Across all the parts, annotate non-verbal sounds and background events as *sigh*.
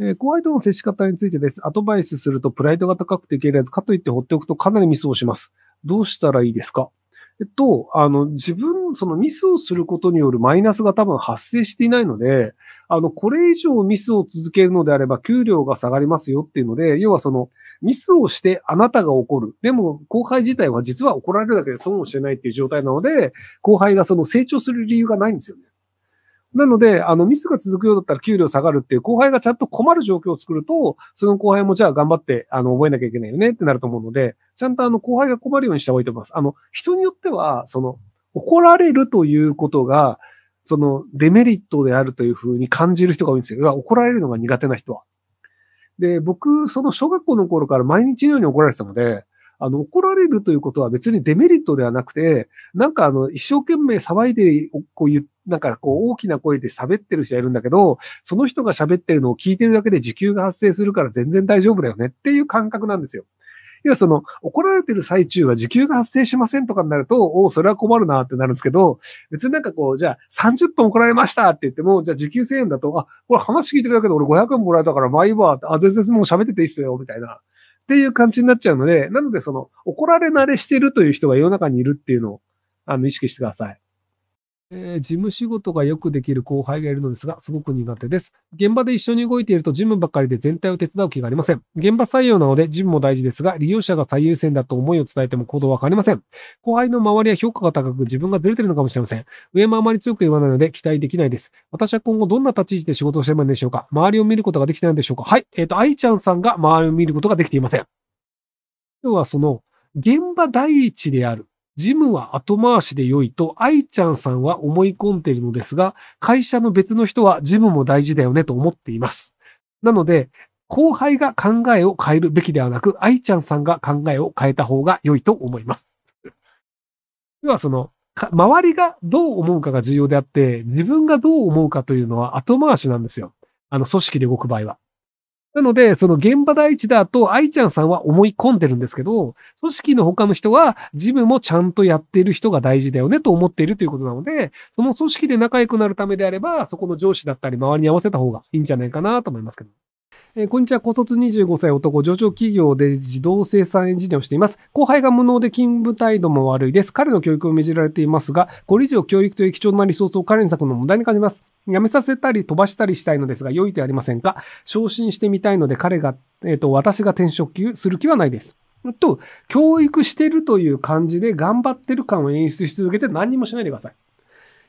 えー、後輩との接し方についてです。アドバイスするとプライドが高くていけないです。かといって放っておくとかなりミスをします。どうしたらいいですかえっと、あの、自分、そのミスをすることによるマイナスが多分発生していないので、あの、これ以上ミスを続けるのであれば、給料が下がりますよっていうので、要はその、ミスをしてあなたが怒る。でも、後輩自体は実は怒られるだけで損をしてないっていう状態なので、後輩がその成長する理由がないんですよね。なので、あの、ミスが続くようだったら給料下がるっていう後輩がちゃんと困る状況を作ると、その後輩もじゃあ頑張って、あの、覚えなきゃいけないよねってなると思うので、ちゃんとあの、後輩が困るようにした方がいいと思います。あの、人によっては、その、怒られるということが、その、デメリットであるというふうに感じる人が多いんですよ。怒られるのが苦手な人は。で、僕、その小学校の頃から毎日のように怒られてたので、あの、怒られるということは別にデメリットではなくて、なんかあの、一生懸命騒いで、こう言なんかこう大きな声で喋ってる人がいるんだけど、その人が喋ってるのを聞いてるだけで時給が発生するから全然大丈夫だよねっていう感覚なんですよ。要はその、怒られてる最中は時給が発生しませんとかになると、おそれは困るなってなるんですけど、別になんかこう、じゃあ30分怒られましたって言っても、じゃあ時給1000円だと、あ、これ話聞いてるだけで俺500円もらえたから、毎晩、あ、全然もう喋ってていいっすよ、みたいな。っていう感じになっちゃうので、なのでその怒られ慣れしてるという人が世の中にいるっていうのをあの意識してください。えー、事務仕事がよくできる後輩がいるのですが、すごく苦手です。現場で一緒に動いていると事務ばかりで全体を手伝う気がありません。現場採用なので事務も大事ですが、利用者が最優先だと思いを伝えても行動は変わりません。後輩の周りは評価が高く自分がずれてるのかもしれません。上もあまり強く言わないので期待できないです。私は今後どんな立ち位置で仕事をしているんでしょうか周りを見ることができてないんでしょうかはい。えっ、ー、と、愛ちゃんさんが周りを見ることができていません。今日はその、現場第一である。ジムは後回しで良いと愛ちゃんさんは思い込んでいるのですが、会社の別の人はジムも大事だよねと思っています。なので、後輩が考えを変えるべきではなく、愛ちゃんさんが考えを変えた方が良いと思います。ではその、周りがどう思うかが重要であって、自分がどう思うかというのは後回しなんですよ。あの、組織で動く場合は。なので、その現場第一だと、愛ちゃんさんは思い込んでるんですけど、組織の他の人は、自分もちゃんとやっている人が大事だよねと思っているということなので、その組織で仲良くなるためであれば、そこの上司だったり、周りに合わせた方がいいんじゃないかなと思いますけど。えー、こんにちは。高卒25歳男、上場企業で自動生産エンジニアをしています。後輩が無能で勤務態度も悪いです。彼の教育を命じられていますが、これ以上教育という貴重なリソースを彼に割くの問題に感じます。辞めさせたり飛ばしたりしたいのですが、良い手ありませんか昇進してみたいので、彼が、えっ、ー、と、私が転職する気はないです。と、教育してるという感じで頑張ってる感を演出し続けて何にもしないでください。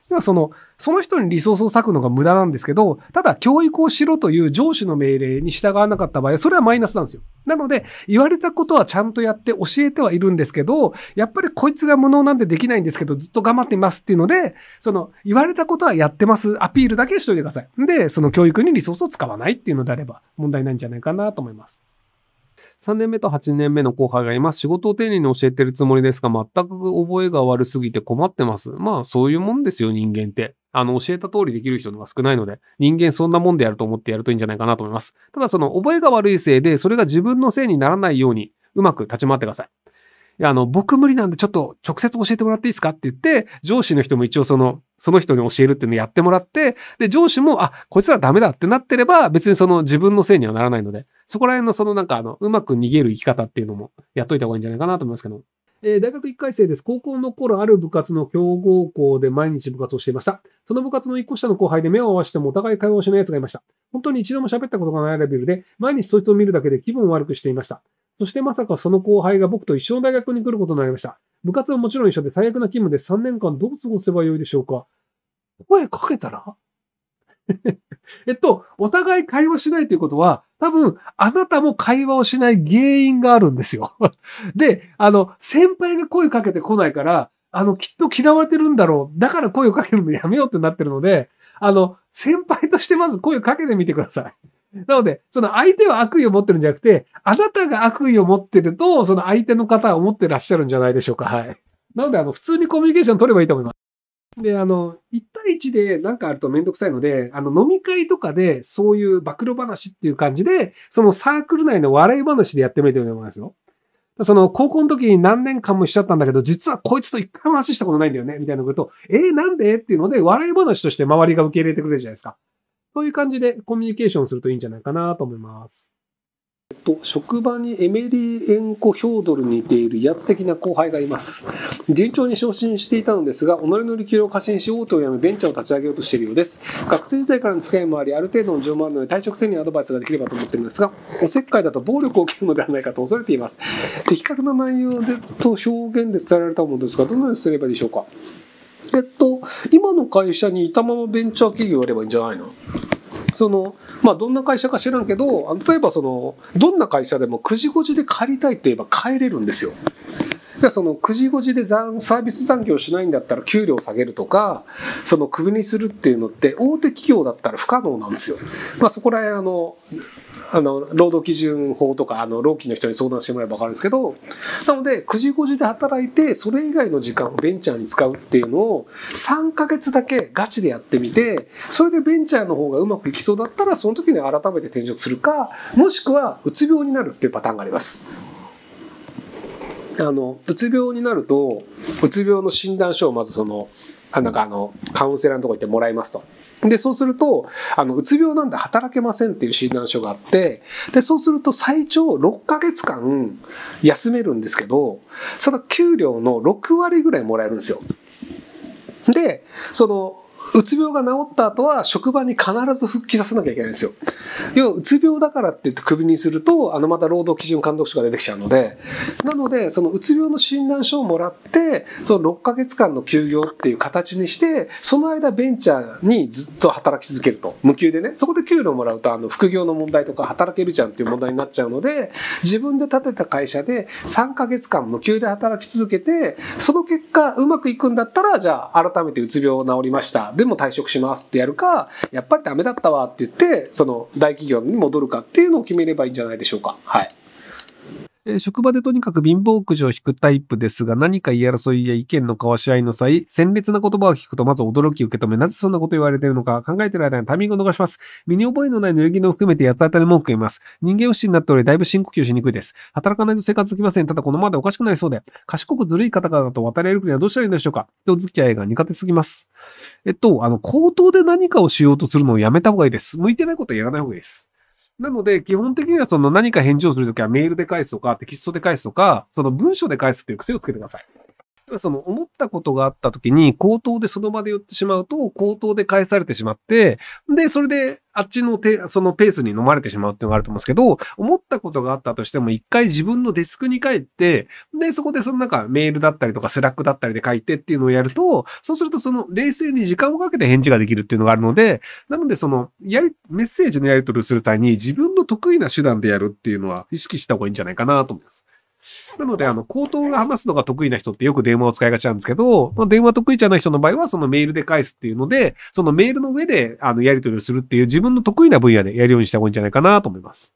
ではその、その人にリソースを割くのが無駄なんですけど、ただ教育をしろという上司の命令に従わなかった場合は、それはマイナスなんですよ。なので、言われたことはちゃんとやって教えてはいるんですけど、やっぱりこいつが無能なんでできないんですけど、ずっと頑張っていますっていうので、その、言われたことはやってます、アピールだけしといてください。で、その教育にリソースを使わないっていうのであれば、問題ないんじゃないかなと思います。3年目と8年目の後輩がいます。仕事を丁寧に教えてるつもりですが、全く覚えが悪すぎて困ってます。まあ、そういうもんですよ、人間って。あの、教えた通りできる人のが少ないので、人間そんなもんでやると思ってやるといいんじゃないかなと思います。ただ、その、覚えが悪いせいで、それが自分のせいにならないように、うまく立ち回ってください。いや、あの、僕無理なんでちょっと直接教えてもらっていいですかって言って、上司の人も一応その、その人に教えるっていうのをやってもらって、で、上司も、あ、こいつらダメだってなってれば、別にその自分のせいにはならないので、そこら辺のそのなんかあの、うまく逃げる生き方っていうのもやっといた方がいいんじゃないかなと思いますけど。えー、大学1回生です。高校の頃、ある部活の強豪校で毎日部活をしていました。その部活の1個下の後輩で目を合わせてもお互い会話をしない奴がいました。本当に一度も喋ったことがないレベルで、毎日そいつを見るだけで気分を悪くしていました。そしてまさかその後輩が僕と一緒の大学に来ることになりました。部活はもちろん一緒で最悪な勤務で3年間どう過ごせばよいでしょうか声かけたら *laughs* えっと、お互い会話しないということは、多分、あなたも会話をしない原因があるんですよ。*laughs* で、あの、先輩が声かけてこないから、あの、きっと嫌われてるんだろう。だから声をかけるのやめようってなってるので、あの、先輩としてまず声をかけてみてください。なので、その相手は悪意を持ってるんじゃなくて、あなたが悪意を持ってると、その相手の方は思ってらっしゃるんじゃないでしょうか。はい。なので、あの、普通にコミュニケーション取ればいいと思います。で、あの、1対1で何かあるとめんどくさいので、あの、飲み会とかで、そういう暴露話っていう感じで、そのサークル内の笑い話でやってみてもいいと思いますよ。その、高校の時に何年間もしちゃったんだけど、実はこいつと一回も話したことないんだよね、みたいなこと、えー、なんでっていうので、笑い話として周りが受け入れてくれるじゃないですか。そういう感じでコミュニケーションするといいんじゃないかなと思います。えっと、職場にエメリー・エンコ・ヒョードルに似ている威圧的な後輩がいます。順調に昇進していたのですが、己の力量を過信し、大手を辞めベンチャーを立ち上げようとしているようです。学生時代からの付き合いもあり、ある程度の情もあるので、退職せにアドバイスができればと思っているんですが、おせっかいだと暴力を受けるのではないかと恐れています。的確な内容でと表現で伝えられたものですが、どのようにすればいいでしょうか。えっと、今の会社にいたままベンチャー企業をやればいいんじゃないのその、まあ、どんな会社か知らんけど、例えばその、どんな会社でも9時5時で帰りたいって言えば帰れるんですよ。じゃその9時5時でサービス残業しないんだったら給料下げるとか、そのクビにするっていうのって大手企業だったら不可能なんですよ。まあそこら辺あの、あの労働基準法とかあの労基の人に相談してもらえば分かるんですけどなので9時5時で働いてそれ以外の時間をベンチャーに使うっていうのを3ヶ月だけガチでやってみてそれでベンチャーの方がうまくいきそうだったらその時に改めて転職するかもしくはうつ病になるっていうパターンがあります。あのうつ病になるとうつ病の診断書をまずそのあなんかあのカウンセラーのとこ行ってもらいますと。で、そうすると、あの、うつ病なんで働けませんっていう診断書があって、で、そうすると最長6ヶ月間休めるんですけど、その給料の6割ぐらいもらえるんですよ。で、その、うつ病が治った後は職場に必ず復帰させなきゃいけないんですよ。要はうつ病だからって言ってクビにするとあのまた労働基準監督署が出てきちゃうのでなのでそのうつ病の診断書をもらってその6ヶ月間の休業っていう形にしてその間ベンチャーにずっと働き続けると無給でねそこで給料もらうとあの副業の問題とか働けるじゃんっていう問題になっちゃうので自分で建てた会社で3ヶ月間無給で働き続けてその結果うまくいくんだったらじゃあ改めてうつ病治りましたでも退職しますってやるか、やっぱりダメだったわって言って、その大企業に戻るかっていうのを決めればいいんじゃないでしょうか。はい。えー、職場でとにかく貧乏くじを引くタイプですが、何か言い争いや意見の交わし合いの際、鮮烈な言葉を聞くと、まず驚き受け止め、なぜそんなこと言われているのか、考えている間にタイミングを逃します。身に覚えのない濡れ衣を含めて八つ当たり文句を言います。人間不信になっており、だいぶ深呼吸しにくいです。働かないと生活できません。ただこのままでおかしくなりそうで、賢くずるい方々と渡れる国はどうしたらいいのでしょうか。人付き合いが苦手すぎます。えっと、あの、口頭で何かをしようとするのをやめた方がいいです。向いてないことはやらない方がいいです。なので、基本的にはその何か返事をするときはメールで返すとか、テキストで返すとか、その文章で返すっていう癖をつけてください。その思ったことがあった時に口頭でその場で言ってしまうと口頭で返されてしまって、で、それであっちの手、そのペースに飲まれてしまうっていうのがあると思うんですけど、思ったことがあったとしても一回自分のデスクに帰って、で、そこでその中、メールだったりとかスラックだったりで書いてっていうのをやると、そうするとその冷静に時間をかけて返事ができるっていうのがあるので、なのでその、やり、メッセージのやり取りをする際に自分の得意な手段でやるっていうのは意識した方がいいんじゃないかなと思います。なので、あの、口頭が話すのが得意な人ってよく電話を使いがちなんですけど、まあ、電話得意じゃない人の場合は、そのメールで返すっていうので、そのメールの上で、あの、やり取りをするっていう自分の得意な分野でやるようにした方がいいんじゃないかなと思います。